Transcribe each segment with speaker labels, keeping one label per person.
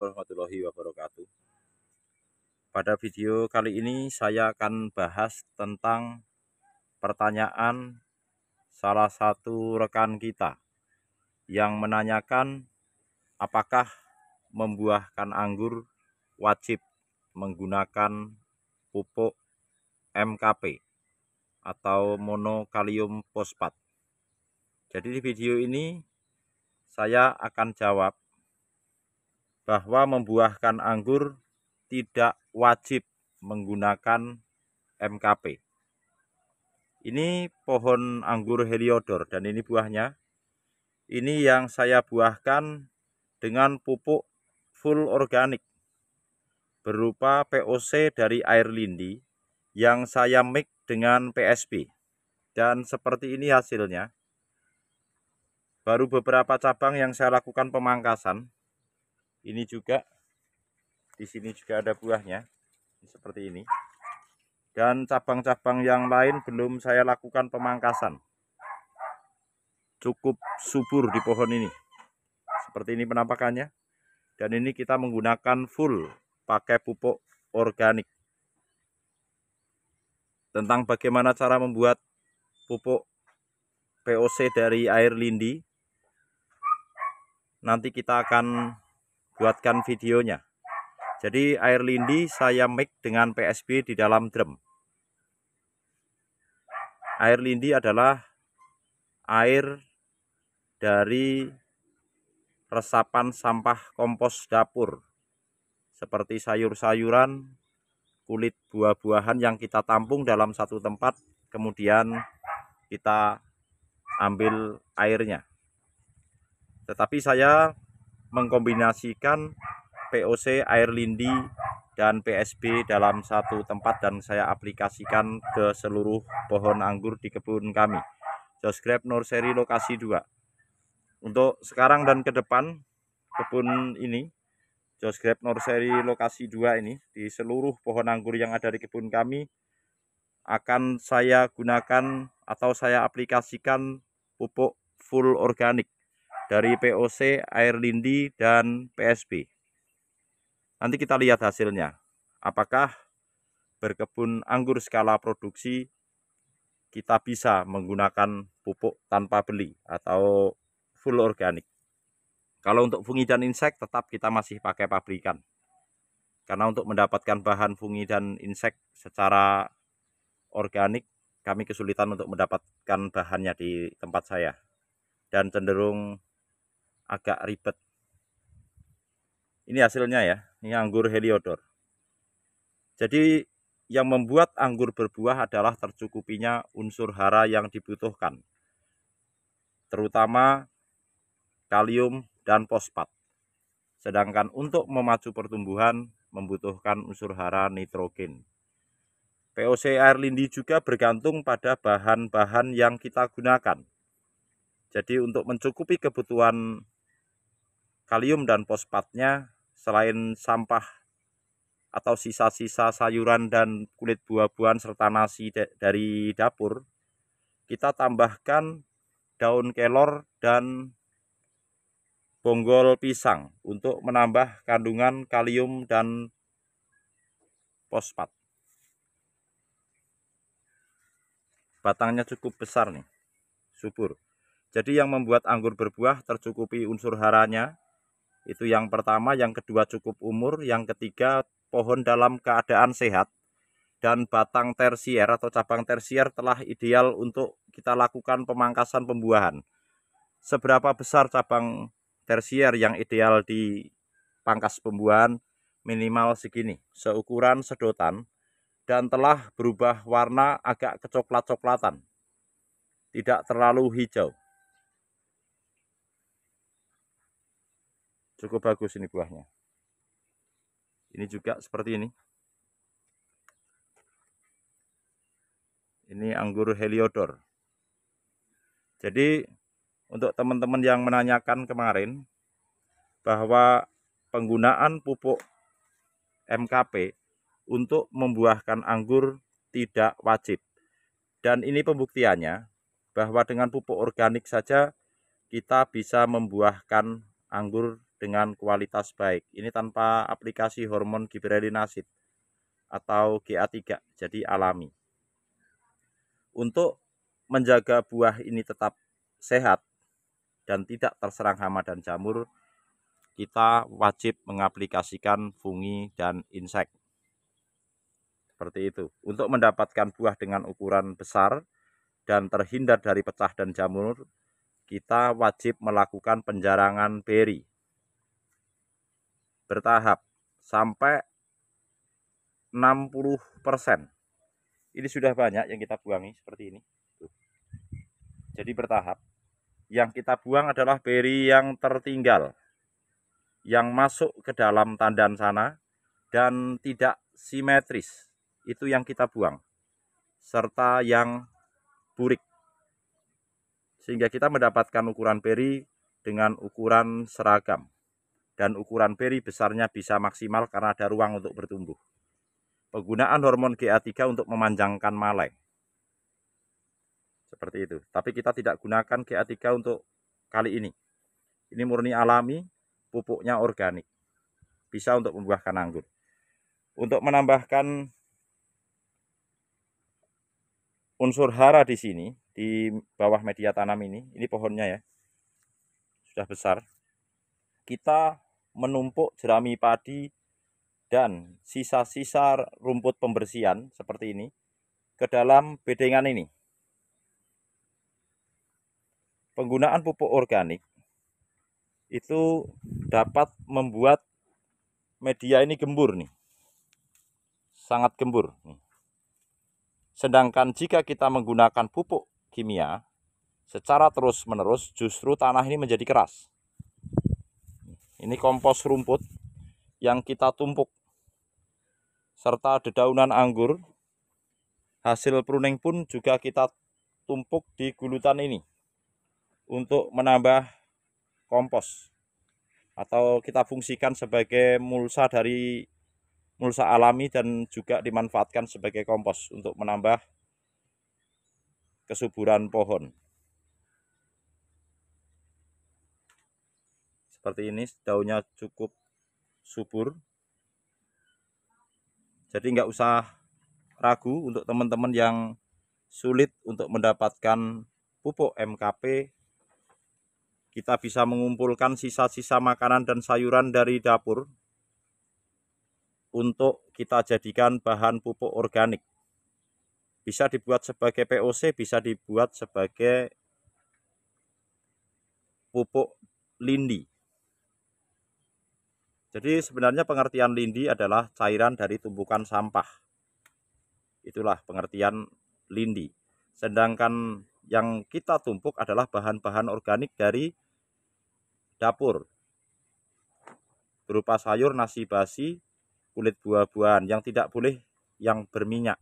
Speaker 1: warahmatullahi wabarakatuh Pada video kali ini saya akan bahas tentang pertanyaan salah satu rekan kita yang menanyakan apakah membuahkan anggur wajib menggunakan pupuk MKP atau monokalium fosfat. Jadi di video ini saya akan jawab bahwa membuahkan anggur tidak wajib menggunakan MKP. Ini pohon anggur heliodor dan ini buahnya. Ini yang saya buahkan dengan pupuk full organik berupa POC dari air lindi yang saya mix dengan PSP Dan seperti ini hasilnya. Baru beberapa cabang yang saya lakukan pemangkasan ini juga di sini juga ada buahnya seperti ini dan cabang-cabang yang lain belum saya lakukan pemangkasan cukup subur di pohon ini seperti ini penampakannya dan ini kita menggunakan full pakai pupuk organik tentang bagaimana cara membuat pupuk POC dari air lindi nanti kita akan buatkan videonya. Jadi air lindi saya mix dengan PSB di dalam drum. Air lindi adalah air dari resapan sampah kompos dapur. Seperti sayur-sayuran, kulit buah-buahan yang kita tampung dalam satu tempat, kemudian kita ambil airnya. Tetapi saya mengkombinasikan POC air lindi dan PSB dalam satu tempat dan saya aplikasikan ke seluruh pohon anggur di kebun kami. Just Nursery lokasi 2. Untuk sekarang dan ke depan kebun ini Just Nursery lokasi 2 ini di seluruh pohon anggur yang ada di kebun kami akan saya gunakan atau saya aplikasikan pupuk full organik dari POC, Air Lindi, dan PSB. Nanti kita lihat hasilnya. Apakah berkebun anggur skala produksi kita bisa menggunakan pupuk tanpa beli atau full organik. Kalau untuk fungi dan insek tetap kita masih pakai pabrikan. Karena untuk mendapatkan bahan fungi dan insek secara organik kami kesulitan untuk mendapatkan bahannya di tempat saya dan cenderung agak ribet. Ini hasilnya ya, ini anggur heliodor. Jadi yang membuat anggur berbuah adalah tercukupinya unsur hara yang dibutuhkan. Terutama kalium dan fosfat. Sedangkan untuk memacu pertumbuhan membutuhkan unsur hara nitrogen. POC air lindi juga bergantung pada bahan-bahan yang kita gunakan. Jadi untuk mencukupi kebutuhan kalium dan fosfatnya selain sampah atau sisa-sisa sayuran dan kulit buah-buahan serta nasi dari dapur, kita tambahkan daun kelor dan bonggol pisang untuk menambah kandungan kalium dan fosfat. Batangnya cukup besar nih, subur. Jadi yang membuat anggur berbuah tercukupi unsur haranya, itu yang pertama, yang kedua cukup umur, yang ketiga pohon dalam keadaan sehat dan batang tersier atau cabang tersier telah ideal untuk kita lakukan pemangkasan pembuahan. Seberapa besar cabang tersier yang ideal di pangkas pembuahan minimal segini, seukuran sedotan dan telah berubah warna agak kecoklat-coklatan. Tidak terlalu hijau. cukup bagus ini buahnya ini juga seperti ini ini anggur heliodor jadi untuk teman-teman yang menanyakan kemarin bahwa penggunaan pupuk MKP untuk membuahkan anggur tidak wajib. Dan ini pembuktiannya bahwa dengan pupuk organik saja kita bisa membuahkan anggur dengan kualitas baik. Ini tanpa aplikasi hormon gibrelinasid atau GA3, jadi alami. Untuk menjaga buah ini tetap sehat dan tidak terserang hama dan jamur, kita wajib mengaplikasikan fungi dan insek. Seperti itu. Untuk mendapatkan buah dengan ukuran besar dan terhindar dari pecah dan jamur, kita wajib melakukan penjarangan beri bertahap sampai 60%. Ini sudah banyak yang kita buangi seperti ini. Tuh. Jadi bertahap. Yang kita buang adalah beri yang tertinggal. Yang masuk ke dalam tandan sana dan tidak simetris. Itu yang kita buang. Serta yang burik. Sehingga kita mendapatkan ukuran beri dengan ukuran seragam dan ukuran peri besarnya bisa maksimal karena ada ruang untuk bertumbuh. Penggunaan hormon GA3 untuk memanjangkan malai. Seperti itu. Tapi kita tidak gunakan GA3 untuk kali ini. Ini murni alami, pupuknya organik. Bisa untuk membuahkan anggur. Untuk menambahkan unsur hara di sini, di bawah media tanam ini, ini pohonnya ya, sudah besar. Kita menumpuk jerami padi dan sisa-sisa rumput pembersihan seperti ini ke dalam bedengan ini. Penggunaan pupuk organik itu dapat membuat media ini gembur nih. Sangat gembur Sedangkan jika kita menggunakan pupuk kimia secara terus-menerus justru tanah ini menjadi keras. Ini kompos rumput yang kita tumpuk serta dedaunan anggur. Hasil pruning pun juga kita tumpuk di gulutan ini untuk menambah kompos atau kita fungsikan sebagai mulsa dari mulsa alami dan juga dimanfaatkan sebagai kompos untuk menambah kesuburan pohon. seperti ini daunnya cukup subur jadi nggak usah ragu untuk teman-teman yang sulit untuk mendapatkan pupuk MKP kita bisa mengumpulkan sisa-sisa makanan dan sayuran dari dapur untuk kita jadikan bahan pupuk organik bisa dibuat sebagai POC bisa dibuat sebagai pupuk lindi jadi sebenarnya pengertian lindi adalah cairan dari tumpukan sampah. Itulah pengertian lindi. Sedangkan yang kita tumpuk adalah bahan-bahan organik dari dapur. Berupa sayur, nasi basi, kulit buah-buahan yang tidak boleh yang berminyak.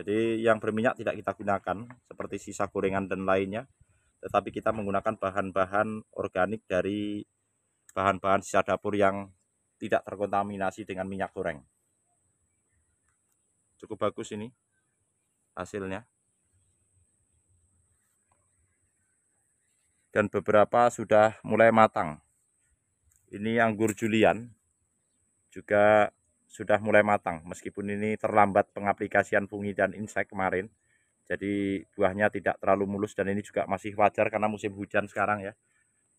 Speaker 1: Jadi yang berminyak tidak kita gunakan seperti sisa gorengan dan lainnya. Tetapi kita menggunakan bahan-bahan organik dari bahan-bahan sisa dapur yang tidak terkontaminasi dengan minyak goreng cukup bagus ini hasilnya dan beberapa sudah mulai matang ini anggur julian juga sudah mulai matang meskipun ini terlambat pengaplikasian fungi dan insek kemarin jadi buahnya tidak terlalu mulus dan ini juga masih wajar karena musim hujan sekarang ya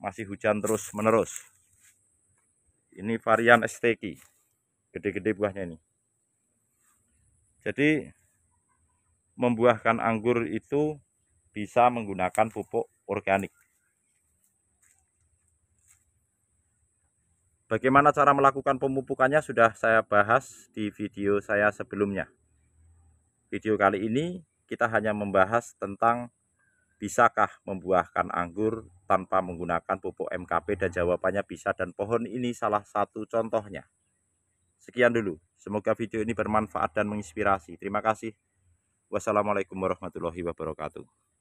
Speaker 1: masih hujan terus menerus ini varian STK. Gede-gede buahnya ini. Jadi membuahkan anggur itu bisa menggunakan pupuk organik. Bagaimana cara melakukan pemupukannya sudah saya bahas di video saya sebelumnya. Video kali ini kita hanya membahas tentang bisakah membuahkan anggur tanpa menggunakan pupuk MKP dan jawabannya bisa dan pohon ini salah satu contohnya. Sekian dulu, semoga video ini bermanfaat dan menginspirasi. Terima kasih. Wassalamualaikum warahmatullahi wabarakatuh.